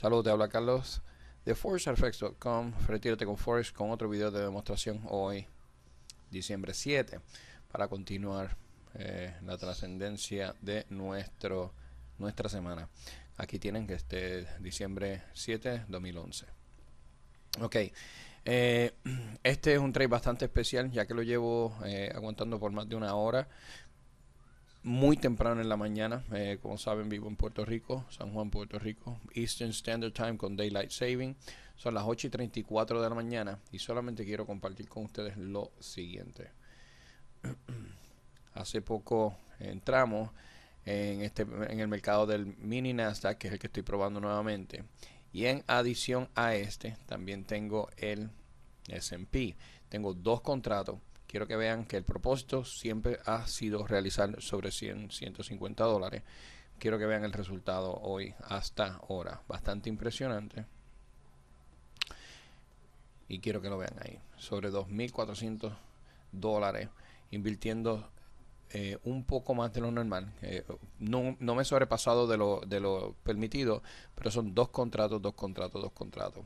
Saludos, te habla Carlos de ForceFX.com. Retírate con FOREX con otro video de demostración hoy, diciembre 7, para continuar eh, la trascendencia de nuestro, nuestra semana. Aquí tienen que este diciembre 7, 2011. Ok, eh, este es un trade bastante especial ya que lo llevo eh, aguantando por más de una hora muy temprano en la mañana. Eh, como saben, vivo en Puerto Rico, San Juan, Puerto Rico. Eastern Standard Time con Daylight Saving. Son las 8 y 34 de la mañana y solamente quiero compartir con ustedes lo siguiente. Hace poco entramos en, este, en el mercado del mini Nasdaq, que es el que estoy probando nuevamente. Y en adición a este, también tengo el SP. Tengo dos contratos quiero que vean que el propósito siempre ha sido realizar sobre 100, 150 dólares. Quiero que vean el resultado hoy hasta ahora. Bastante impresionante. Y quiero que lo vean ahí. Sobre 2.400 dólares invirtiendo eh, un poco más de lo normal. Eh, no, me he sobrepasado de lo, de lo permitido, pero son dos contratos, dos contratos, dos contratos.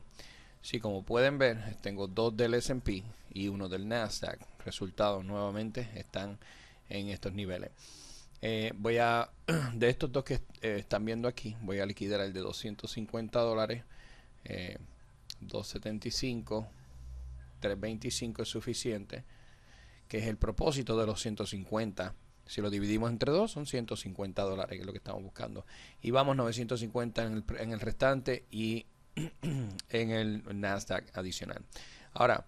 Sí, como pueden ver, tengo dos del S&P y uno del Nasdaq. Resultados nuevamente están en estos niveles. Eh, voy a, de estos dos que eh, están viendo aquí, voy a liquidar el de 250 dólares. 275, eh, 325 es suficiente, que es el propósito de los 150. Si lo dividimos entre dos, son 150 dólares, que es lo que estamos buscando. Y vamos 950 en el, en el restante y en el Nasdaq adicional. Ahora,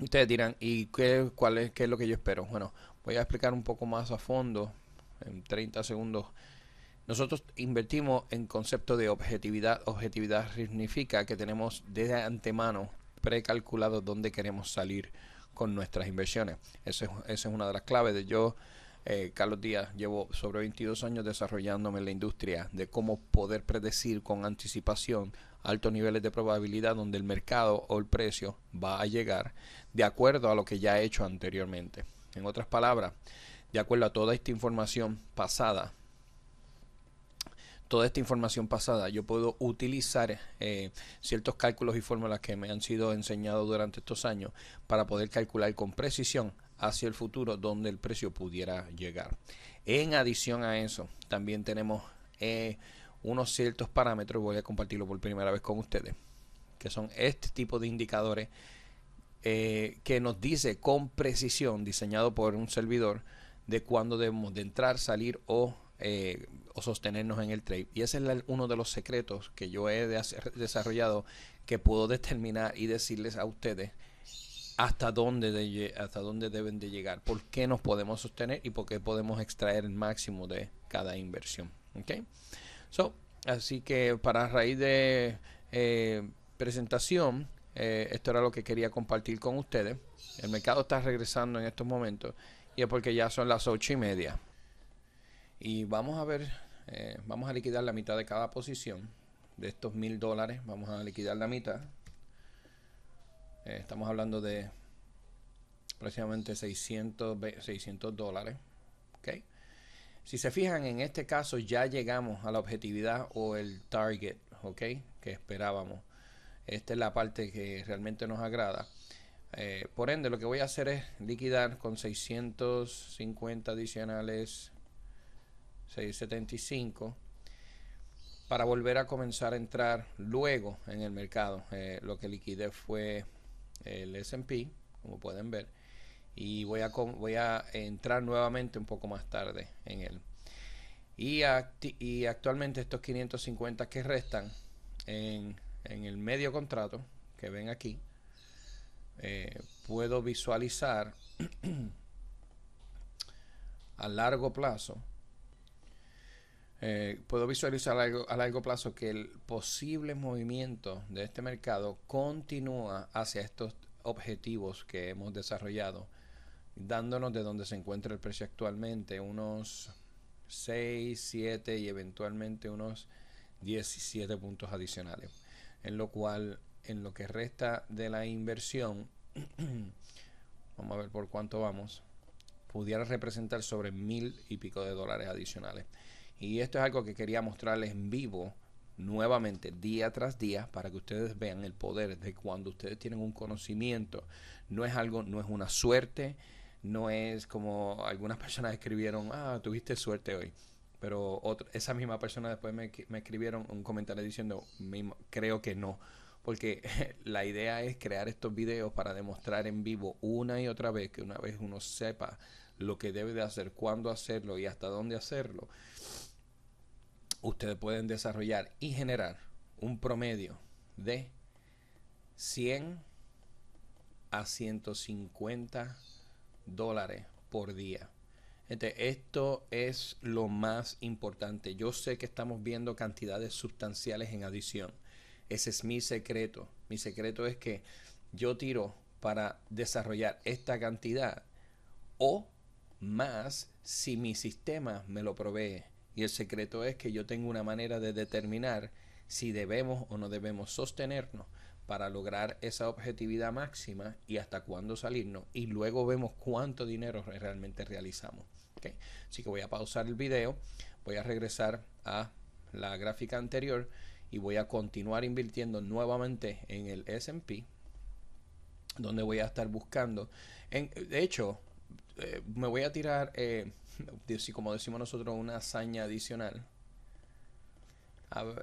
ustedes dirán, ¿y qué, cuál es, qué es lo que yo espero? Bueno, voy a explicar un poco más a fondo en 30 segundos. Nosotros invertimos en concepto de objetividad. Objetividad significa que tenemos de antemano precalculado dónde queremos salir con nuestras inversiones. Esa es, es una de las claves de yo. Eh, Carlos Díaz, llevo sobre 22 años desarrollándome en la industria de cómo poder predecir con anticipación altos niveles de probabilidad donde el mercado o el precio va a llegar de acuerdo a lo que ya he hecho anteriormente. En otras palabras, de acuerdo a toda esta información pasada, toda esta información pasada, yo puedo utilizar eh, ciertos cálculos y fórmulas que me han sido enseñados durante estos años para poder calcular con precisión hacia el futuro donde el precio pudiera llegar. En adición a eso, también tenemos eh, unos ciertos parámetros, voy a compartirlo por primera vez con ustedes, que son este tipo de indicadores eh, que nos dice con precisión, diseñado por un servidor, de cuándo debemos de entrar, salir o, eh, o sostenernos en el trade. Y ese es uno de los secretos que yo he desarrollado que puedo determinar y decirles a ustedes hasta dónde, hasta dónde deben de llegar, por qué nos podemos sostener y por qué podemos extraer el máximo de cada inversión. ¿okay? So, así que para raíz de eh, presentación, eh, esto era lo que quería compartir con ustedes. El mercado está regresando en estos momentos y es porque ya son las ocho y media. Y vamos a ver, eh, vamos a liquidar la mitad de cada posición de estos mil dólares. Vamos a liquidar la mitad. estamos hablando de precisamente 600, 600 dólares. Si se fijan, en este caso ya llegamos a la objetividad o el target, ¿ok? Que esperábamos. Esta es la parte que realmente nos agrada. Eh, por ende, lo que voy a hacer es liquidar con 650 adicionales 675 para volver a comenzar a entrar luego en el mercado. Eh, lo que liquidé fue el SP, como pueden ver, y voy a, voy a entrar nuevamente un poco más tarde en él. Y, y actualmente estos 550 que restan en, en, el medio contrato que ven aquí, eh, puedo visualizar a largo plazo. Eh, puedo visualizar a largo plazo que el posible movimiento de este mercado continúa hacia estos objetivos que hemos desarrollado dándonos de dónde se encuentra el precio actualmente, unos 6, 7 y eventualmente unos 17 puntos adicionales. En lo cual, en lo que resta de la inversión, vamos a ver por cuánto vamos, pudiera representar sobre mil y pico de dólares adicionales. Y esto es algo que quería mostrarles en vivo nuevamente día tras día para que ustedes vean el poder de cuando ustedes tienen un conocimiento. No es algo, no es una suerte, no es como algunas personas escribieron, ah, tuviste suerte hoy. Pero otra, esa misma persona después me, me escribieron un comentario diciendo, creo que no. Porque la idea es crear estos videos para demostrar en vivo una y otra vez que una vez uno sepa lo que debe de hacer, cuándo hacerlo y hasta dónde hacerlo, ustedes pueden desarrollar y generar un promedio de 100 a 150 dólares por día. Gente, esto es lo más importante. Yo sé que estamos viendo cantidades sustanciales en adición. Ese es mi secreto. Mi secreto es que yo tiro para desarrollar esta cantidad o más si mi sistema me lo provee. Y el secreto es que yo tengo una manera de determinar si debemos o no debemos sostenernos para lograr esa objetividad máxima y hasta cuándo salirnos. Y luego vemos cuánto dinero realmente realizamos. Así que voy a pausar el video, voy a regresar a la gráfica anterior y voy a continuar invirtiendo nuevamente en el SP, donde voy a estar buscando. En, de hecho, eh, me voy a tirar, eh, como decimos nosotros, una hazaña adicional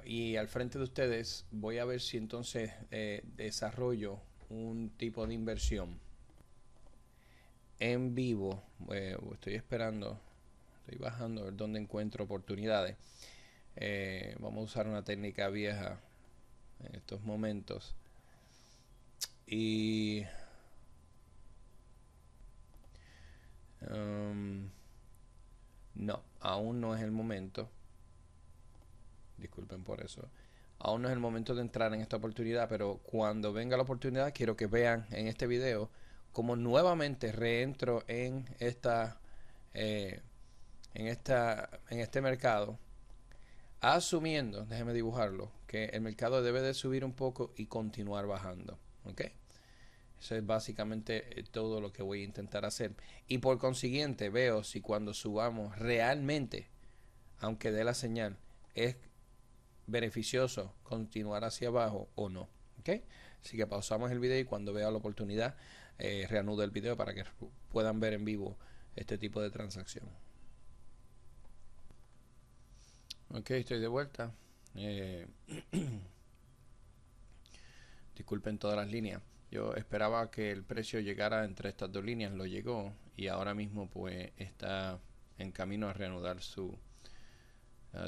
y al frente de ustedes voy a ver si entonces eh, desarrollo un tipo de inversión en vivo. Eh, estoy esperando, estoy bajando a ver dónde encuentro oportunidades. Eh, vamos a usar una técnica vieja en estos momentos. Y um, no, aún no es el momento disculpen por eso. Aún no es el momento de entrar en esta oportunidad, pero cuando venga la oportunidad quiero que vean en este video cómo nuevamente reentro en esta, eh, en esta, en este mercado, asumiendo, déjeme dibujarlo, que el mercado debe de subir un poco y continuar bajando, ¿ok? Eso es básicamente eh, todo lo que voy a intentar hacer. Y por consiguiente, veo si cuando subamos realmente, aunque dé la señal, es beneficioso continuar hacia abajo o no. ¿okay? Así que pausamos el video y cuando vea la oportunidad eh, reanudo el video para que puedan ver en vivo este tipo de transacción. Ok, estoy de vuelta. Eh, disculpen todas las líneas. Yo esperaba que el precio llegara entre estas dos líneas, lo llegó y ahora mismo pues está en camino a reanudar su,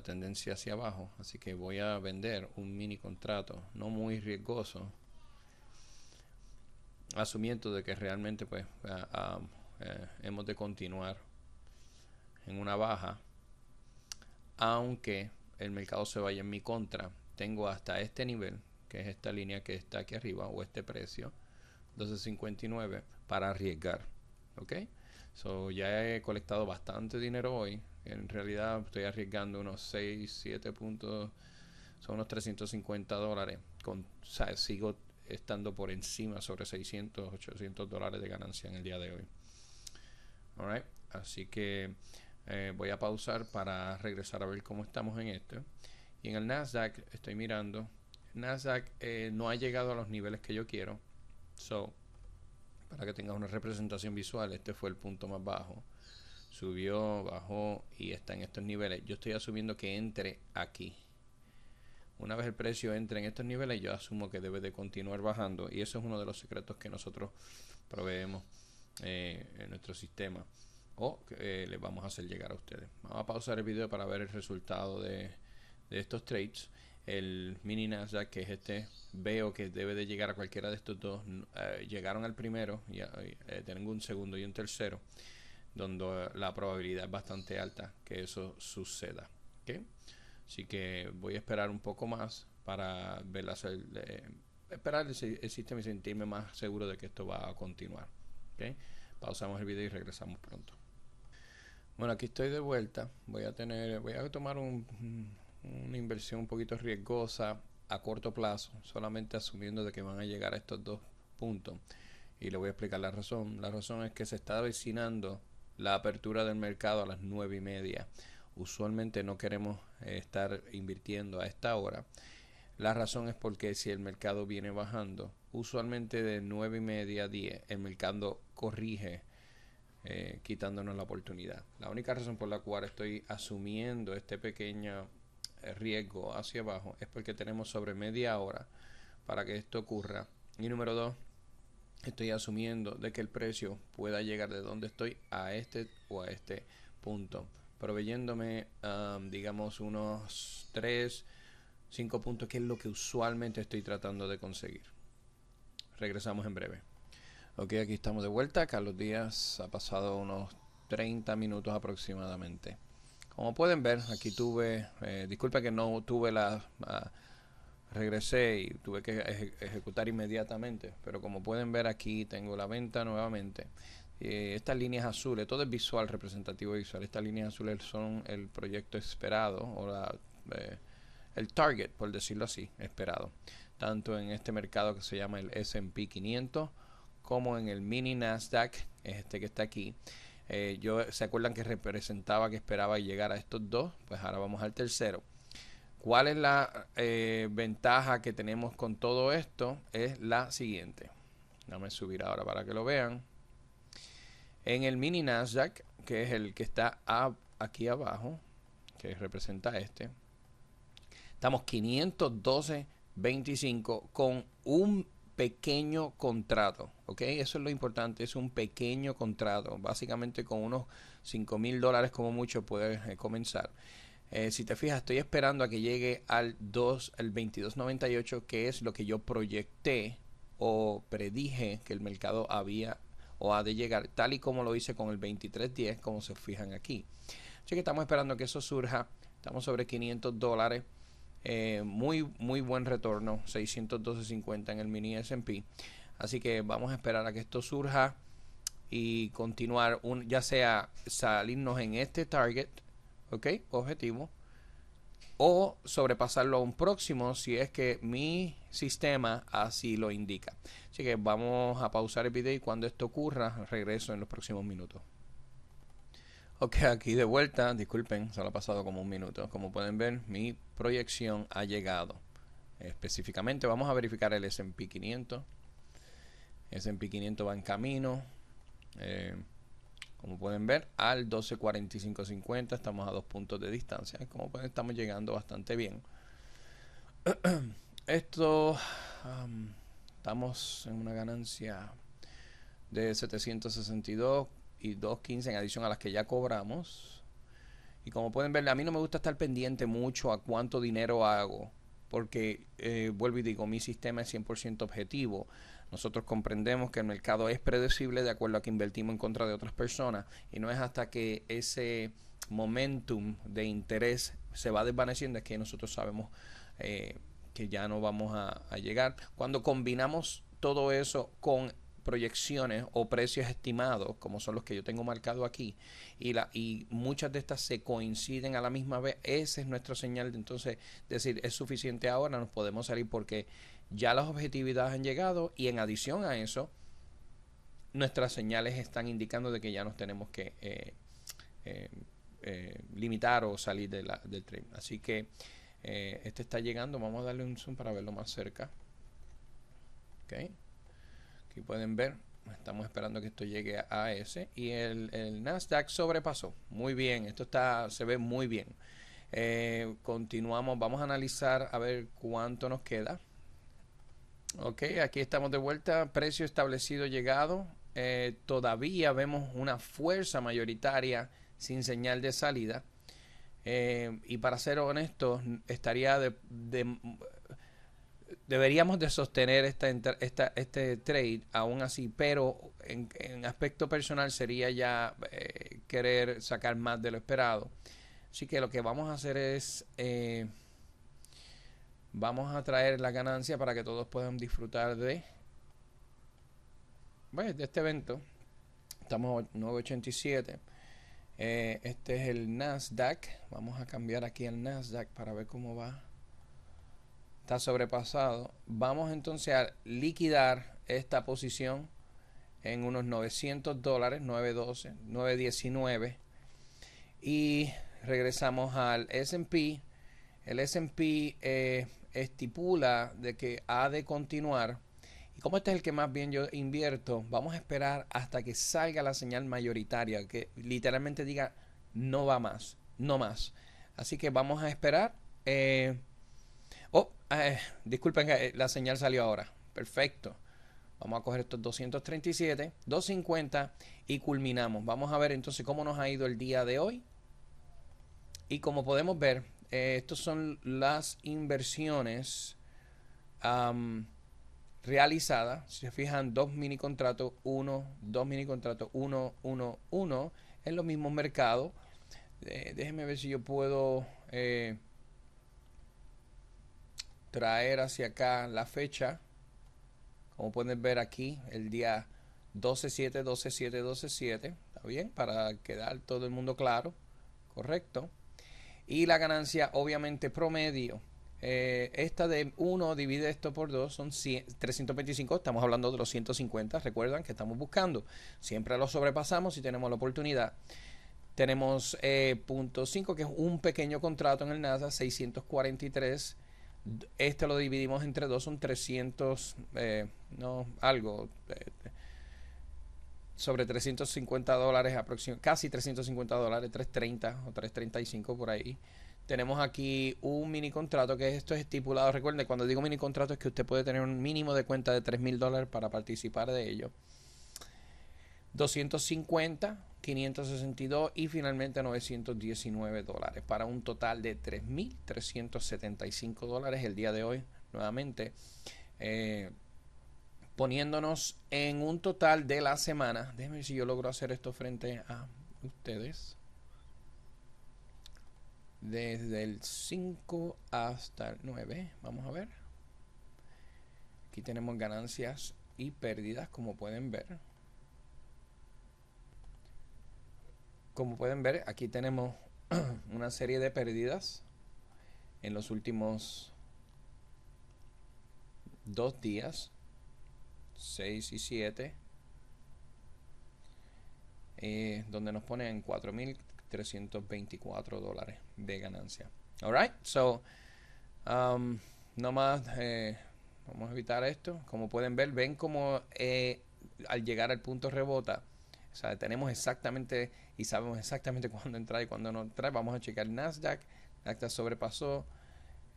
tendencia hacia abajo, así que voy a vender un mini contrato, no muy riesgoso, asumiendo de que realmente pues eh, hemos de continuar en una baja, aunque el mercado se vaya en mi contra, tengo hasta este nivel, que es esta línea que está aquí arriba, o este precio, 12.59, para arriesgar, ¿ok? So, ya he colectado bastante dinero hoy, en realidad estoy arriesgando unos 6, 7 puntos, son unos 350 dólares. sigo estando por encima sobre 600, 800 dólares de ganancia en el día de hoy. Así que eh, voy a pausar para regresar a ver cómo estamos en esto. Y en el Nasdaq estoy mirando. Nasdaq eh, no ha llegado a los niveles que yo quiero. para que tengas una representación visual, este fue el punto más bajo subió, bajó y está en estos niveles, yo estoy asumiendo que entre aquí. Una vez el precio entre en estos niveles, yo asumo que debe de continuar bajando y eso es uno de los secretos que nosotros proveemos eh, en nuestro sistema o que eh, les vamos a hacer llegar a ustedes. Vamos a pausar el video para ver el resultado de, estos trades. El mini Nasdaq, que es este, veo que debe de llegar a cualquiera de estos dos. Eh, llegaron al primero, y, tengo un segundo y un tercero donde la probabilidad es bastante alta que eso suceda. ¿okay? Así que voy a esperar un poco más para ver eh, esperar el, sistema y sentirme más seguro de que esto va a continuar. Pausamos el video y regresamos pronto. Bueno, aquí estoy de vuelta. Voy a tener, voy a tomar una inversión un poquito riesgosa a corto plazo, solamente asumiendo de que van a llegar a estos dos puntos. Y le voy a explicar la razón. La razón es que se está avecinando la apertura del mercado a las nueve y media. Usualmente no queremos eh, estar invirtiendo a esta hora. La razón es porque si el mercado viene bajando, usualmente de nueve y media a 10, el mercado corrige eh, quitándonos la oportunidad. La única razón por la cual estoy asumiendo este pequeño eh, riesgo hacia abajo es porque tenemos sobre media hora para que esto ocurra. Y número dos, estoy asumiendo de que el precio pueda llegar de donde estoy a este o a este punto, proveyéndome, um, digamos, unos 3, 5 puntos, que es lo que usualmente estoy tratando de conseguir. Regresamos en breve. Ok, aquí estamos de vuelta. Carlos Díaz ha pasado unos 30 minutos aproximadamente. Como pueden ver, aquí tuve, Disculpe eh, disculpa que no tuve la... Ah, regresé y tuve que ejecutar inmediatamente. Pero como pueden ver aquí, tengo la venta nuevamente. Eh, estas líneas azules, todo es visual, representativo visual. Estas líneas azules son el proyecto esperado o la, eh, el target, por decirlo así, esperado. Tanto en este mercado que se llama el SP 500 como en el mini Nasdaq, este que está aquí. Eh, yo, ¿Se acuerdan que representaba que esperaba llegar a estos dos? Pues ahora vamos al tercero. ¿Cuál es la eh, ventaja que tenemos con todo esto? Es la siguiente. Dame subir ahora para que lo vean. En el mini Nasdaq, que es el que está aquí abajo, que representa este, estamos 512.25 con un pequeño contrato. ¿Ok? Eso es lo importante, es un pequeño contrato. Básicamente con unos 5 mil dólares como mucho puedes eh, comenzar. Eh, si te fijas, estoy esperando a que llegue al 2, al 22.98, que es lo que yo proyecté o predije que el mercado había o ha de llegar, tal y como lo hice con el 23.10, como se fijan aquí. Así que estamos esperando que eso surja. Estamos sobre 500 dólares. Eh, muy, muy buen retorno, 612.50 en el mini SP. Así que vamos a esperar a que esto surja y continuar, un, ya sea salirnos en este target ¿ok? Objetivo. O sobrepasarlo a un próximo si es que mi sistema así lo indica. Así que vamos a pausar el video y cuando esto ocurra regreso en los próximos minutos. Ok, aquí de vuelta, disculpen, se ha pasado como un minuto. Como pueden ver, mi proyección ha llegado. Específicamente vamos a verificar el S&P 500. S&P 500 va en camino. Eh, como pueden ver, al 12.45.50 estamos a dos puntos de distancia. Como pueden, estamos llegando bastante bien. Esto, estamos en una ganancia de 762 y 2.15 en adición a las que ya cobramos. Y como pueden ver, a mí no me gusta estar pendiente mucho a cuánto dinero hago, porque eh, vuelvo y digo, mi sistema es 100% objetivo. Nosotros comprendemos que el mercado es predecible de acuerdo a que invertimos en contra de otras personas y no es hasta que ese momentum de interés se va desvaneciendo es que nosotros sabemos eh, que ya no vamos a, llegar. Cuando combinamos todo eso con proyecciones o precios estimados, como son los que yo tengo marcado aquí, y, la, y muchas de estas se coinciden a la misma vez, esa es nuestra señal de entonces decir, es suficiente ahora, nos podemos salir porque ya las objetividades han llegado y en adición a eso, nuestras señales están indicando de que ya nos tenemos que eh, eh, eh, limitar o salir del tren. Así que este está llegando, vamos a darle un zoom para verlo más cerca. Okay. Aquí pueden ver, estamos esperando que esto llegue a ese y el, el Nasdaq sobrepasó. Muy bien, esto está, se ve muy bien. continuamos, vamos a analizar a ver cuánto nos queda. Ok, aquí estamos de vuelta. Precio establecido llegado. Eh, todavía vemos una fuerza mayoritaria sin señal de salida. Eh, y para ser honestos, estaría de, deberíamos de sostener esta, esta, este trade aún así, pero en, aspecto personal sería ya eh, querer sacar más de lo esperado. Así que lo que vamos a hacer es... Vamos a traer la ganancia para que todos puedan disfrutar de, pues, de este evento. Estamos 987. Eh, este es el Nasdaq. Vamos a cambiar aquí al Nasdaq para ver cómo va. Está sobrepasado. Vamos entonces a liquidar esta posición en unos 900 dólares, 912, 919. Y regresamos al SP. El SP estipula de que ha de continuar. Y como este es el que más bien yo invierto, vamos a esperar hasta que salga la señal mayoritaria, que literalmente diga no va más, no más. Así que vamos a esperar. Eh, oh, eh, disculpen, que eh, la señal salió ahora. Perfecto. Vamos a coger estos 237, 250 y culminamos. Vamos a ver entonces cómo nos ha ido el día de hoy. Y como podemos ver, eh, estas son las inversiones realizadas. Si se fijan, dos mini contratos, uno, dos mini contratos, uno, uno, uno, en los mismos mercados. Eh, déjenme ver si yo puedo eh, traer hacia acá la fecha. Como pueden ver aquí, el día 12-7, 12-7, 12-7. ¿Está bien? Para quedar todo el mundo claro. Correcto y la ganancia obviamente promedio. Eh, esta de 1 divide esto por 2 son 325, estamos hablando de los 150, recuerdan que estamos buscando. Siempre lo sobrepasamos si tenemos la oportunidad. Tenemos eh, punto 5, que es un pequeño contrato en el NASA, 643. Este lo dividimos entre 2 son 300, eh, no, algo, sobre 350 dólares, casi 350 dólares, 330 o 335 por ahí. Tenemos aquí un mini contrato que esto es estipulado. recuerde cuando digo mini contrato es que usted puede tener un mínimo de cuenta de 3 mil dólares para participar de ello. 250, 562 y finalmente 919 dólares para un total de 3.375 dólares el día de hoy. Nuevamente, eh, poniéndonos en un total de la semana. Déjenme si yo logro hacer esto frente a ustedes. Desde el 5 hasta el 9. Vamos a ver. Aquí tenemos ganancias y pérdidas, como pueden ver. Como pueden ver, aquí tenemos una serie de pérdidas en los últimos dos días 6 y 7, eh, donde nos pone en 4.324 dólares de ganancia. Alright, so, um, no eh, vamos a evitar esto. Como pueden ver, ven como eh, al llegar al punto rebota. O sea, tenemos exactamente y sabemos exactamente cuándo entra y cuándo no entrar. Vamos a checar Nasdaq. Nasdaq sobrepasó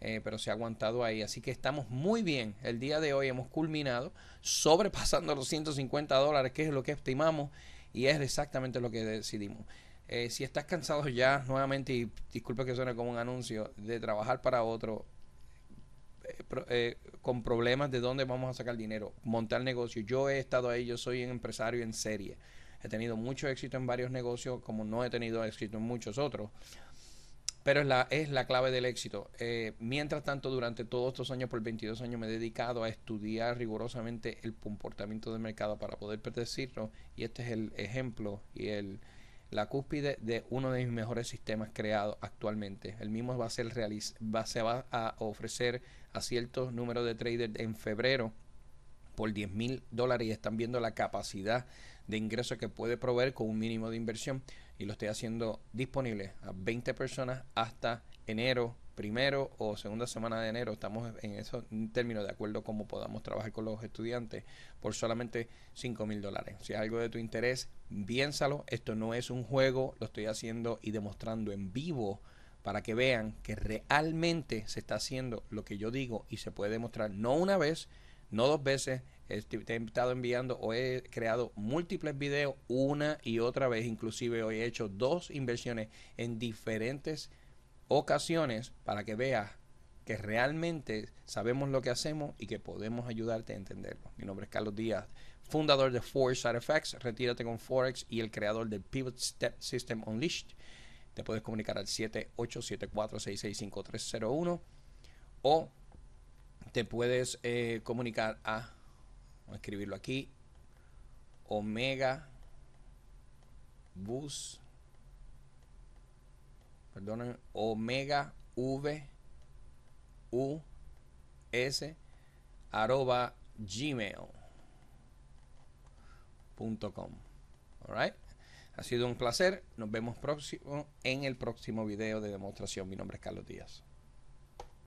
eh, pero se ha aguantado ahí. Así que estamos muy bien. El día de hoy hemos culminado sobrepasando los 150 dólares, que es lo que estimamos y es exactamente lo que decidimos. Eh, si estás cansado ya, nuevamente, y disculpe que suene como un anuncio, de trabajar para otro, eh, con problemas de dónde vamos a sacar dinero, montar negocio. Yo he estado ahí, yo soy un empresario en serie. He tenido mucho éxito en varios negocios, como no he tenido éxito en muchos otros. Pero es la, es la clave del éxito. Eh, mientras tanto, durante todos estos años, por 22 años, me he dedicado a estudiar rigurosamente el comportamiento del mercado para poder predecirlo. Y este es el ejemplo y el, la cúspide de uno de mis mejores sistemas creados actualmente. El mismo va a ser va, se va a ofrecer a ciertos números de traders en febrero por 10 mil dólares y están viendo la capacidad de ingreso que puede proveer con un mínimo de inversión y lo estoy haciendo disponible a 20 personas hasta enero, primero o segunda semana de enero. Estamos en esos términos de acuerdo cómo podamos trabajar con los estudiantes por solamente 5 mil dólares. Si es algo de tu interés, piénsalo. Esto no es un juego, lo estoy haciendo y demostrando en vivo para que vean que realmente se está haciendo lo que yo digo y se puede demostrar no una vez, no dos veces, te he estado enviando o he creado múltiples videos una y otra vez. Inclusive hoy he hecho dos inversiones en diferentes ocasiones para que veas que realmente sabemos lo que hacemos y que podemos ayudarte a entenderlo. Mi nombre es Carlos Díaz, fundador de Forex Effects, retírate con Forex y el creador del Pivot Step System Unleashed. Te puedes comunicar al 7874665301 o te puedes eh, comunicar a escribirlo aquí. Omega Bus. perdón Omega V U S arroba gmail.com. Alright. Ha sido un placer. Nos vemos próximo en el próximo video de demostración. Mi nombre es Carlos Díaz.